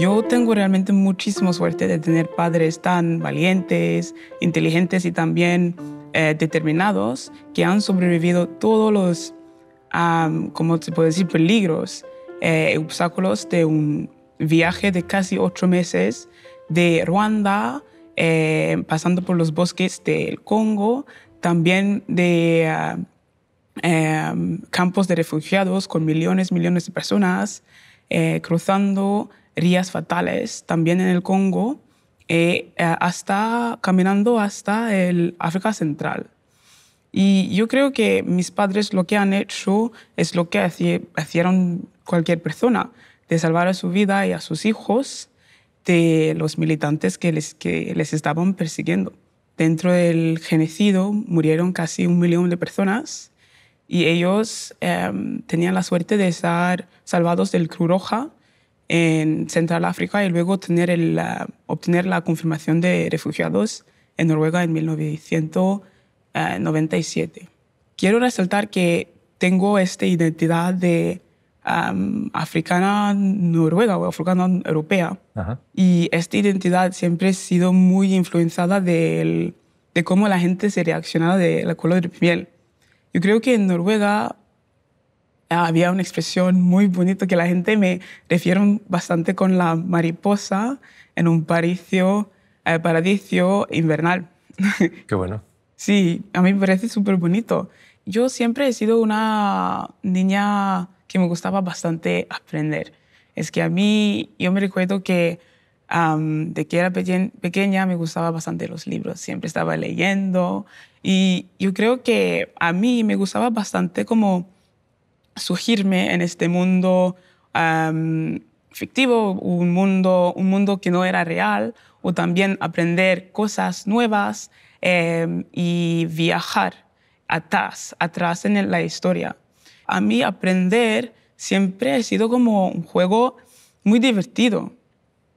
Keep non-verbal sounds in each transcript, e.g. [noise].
Yo tengo realmente muchísima suerte de tener padres tan valientes, inteligentes y también eh, determinados que han sobrevivido todos los, como se puede decir, peligros, eh, obstáculos de un viaje de casi ocho meses de Ruanda, eh, pasando por los bosques del Congo, también de ah, em, campos de refugiados con millones, millones de personas, eh, cruzando rías fatales, también en el Congo, eh, eh, hasta caminando hasta el África Central. Y yo creo que mis padres lo que han hecho es lo que hicieron cualquier persona, de salvar a su vida y a sus hijos de los militantes que les, estaban persiguiendo. Dentro del genocidio murieron casi un millón de personas y ellos em, tenían la suerte de estar salvados del Cruz Roja, en Central África y luego tener el, obtener la confirmación de refugiados en Noruega en 1997. Quiero resaltar que tengo esta identidad de africana noruega o africana europea y esta identidad siempre ha sido muy influenciada de cómo la gente se reaccionaba de la color de piel. Yo creo que en Noruega había una expresión muy bonita que la gente me refiere bastante con la mariposa en un paricio, eh, paradiso invernal. [laughs] Qué bueno. Sí, a mí me parece súper bonito. Yo siempre he sido una niña que me gustaba bastante aprender. Es que a mí, yo me recuerdo que de que era pequeña me gustaba bastante los libros, siempre estaba leyendo y yo creo que a mí me gustaba bastante como surgirme en este mundo fictivo, un mundo, un mundo que no era real, o también aprender cosas nuevas em, y viajar atrás, atrás en la historia. A mí aprender siempre ha sido como un juego muy divertido.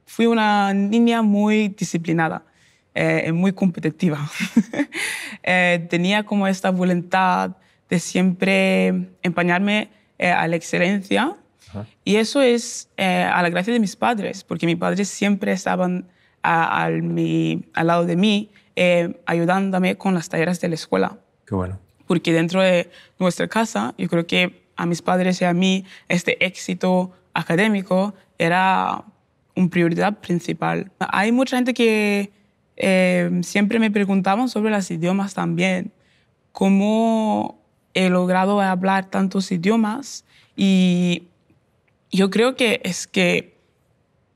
Fui una niña muy disciplinada, eh, muy competitiva. [laughs] Eh, tenía como esta voluntad de siempre empañarme eh, a la excelencia. Y eso es eh, a la gracia de mis padres, porque mis padres siempre estaban al lado de mí, eh, ayudándome con las tareas de la escuela. Qué bueno. Porque dentro de nuestra casa, yo creo que a mis padres y a mí este éxito académico era una prioridad principal. Hay mucha gente que siempre me preguntaban sobre los idiomas también, cómo he logrado hablar tantos idiomas y yo creo que es que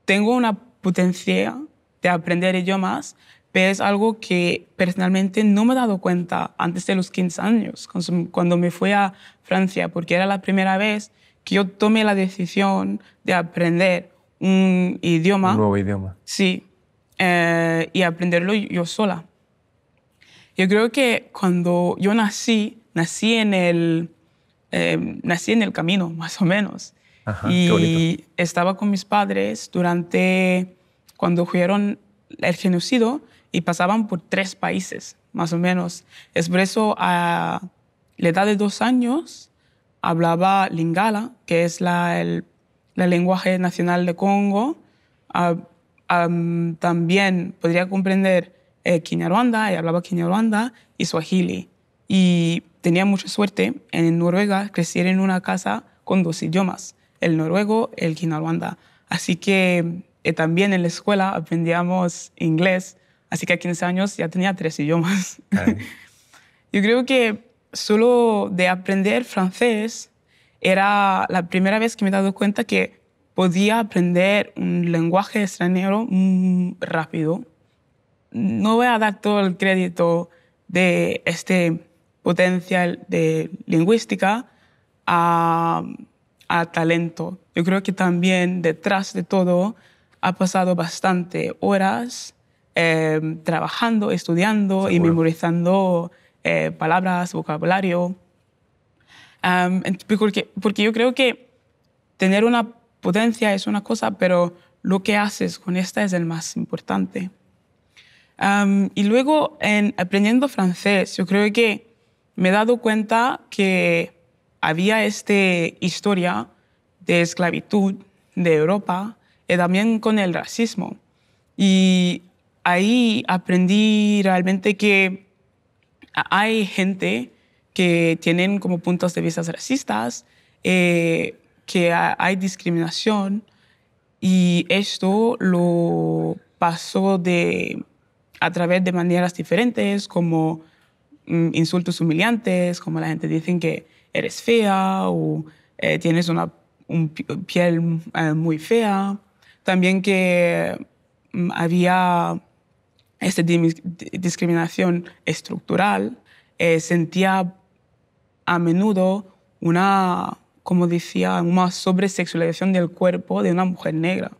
tengo una potencia de aprender idiomas, pero es algo que personalmente no me he dado cuenta antes de los 15 años, cuando me fui a Francia, porque era la primera vez que yo tomé la decisión de aprender un idioma. Un nuevo idioma. Sí, eh, y aprenderlo yo sola. Yo creo que cuando yo nací, nací en el, eh, nací en el camino, [laughs] más o menos. y estaba con mis padres durante cuando fueron el genocidio y pasaban por tres países, más o menos. Es por eso a la edad de dos años hablaba lingala, que es la, el lenguaje nacional de Congo. Ah, también podría comprender eh, Kinyarwanda, y hablaba Kinyarwanda y Swahili. Y tenía mucha suerte en Noruega crecer en una casa con dos idiomas, el noruego y el kinalwanda. Así que eh, también en la escuela aprendíamos inglés, así que a 15 años ya tenía tres idiomas. [laughs] Yo creo que solo de aprender francés era la primera vez que me he dado cuenta que podía aprender un lenguaje extranjero rápido. No voy a dar todo el crédito de este potencia de lingüística a, talento. Yo creo que también detrás de todo ha pasado bastante horas em, trabajando, estudiando y memorizando eh, palabras, vocabulario. Em, porque, porque yo creo que tener una potencia es una cosa, pero lo que haces con esta es el más importante. Em, y luego, en aprendiendo francés, yo creo que me he dado cuenta que había esta historia de esclavitud de Europa y también con el racismo. Y ahí aprendí realmente que hay gente que tienen como puntos de vista racistas, eh, que hay discriminación y esto lo pasó de, a través de maneras diferentes como Mm, insultos humillantes, como la gente dice que eres fea o eh, tienes una piel eh, muy fea. También que mm, había esta discriminación estructural. Eh, sentía a menudo una, como decía, una sobresexualización del cuerpo de una mujer negra.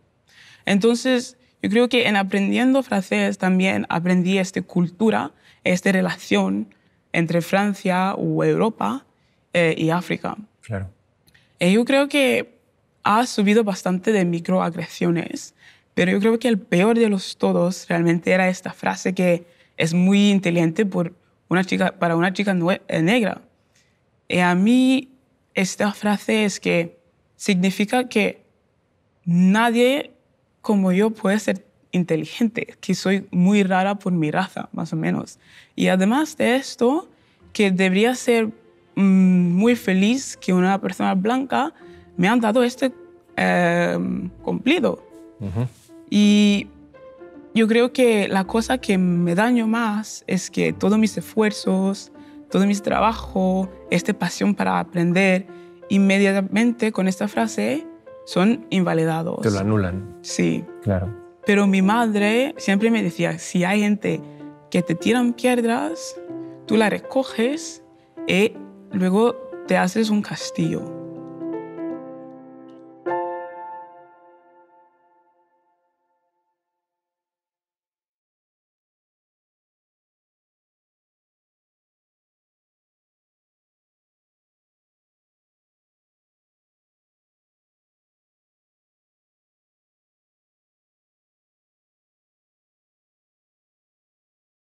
Entonces, yo creo que en aprendiendo francés también aprendí esta cultura, esta relación entre Francia o Europa eh, y África. Claro. Y eh, yo creo que ha subido bastante de microagresiones, pero yo creo que el peor de los todos realmente era esta frase que es muy inteligente por una chica, para una chica eh, negra. Y a mí esta frase es que significa que nadie como yo puede ser inteligente, que soy muy rara por mi raza, más o menos. Y además de esto, que debería ser mm, muy feliz que una persona blanca me han dado este em, cumplido. Y yo creo que la cosa que me daño más es que todos mis esfuerzos, todo mi trabajo, esta pasión para aprender, inmediatamente con esta frase son invalidados. Te lo anulan. Sí. Claro. Pero mi madre siempre me decía, si hay gente que te tiran piedras, tú la recoges y eh, luego te haces un castillo.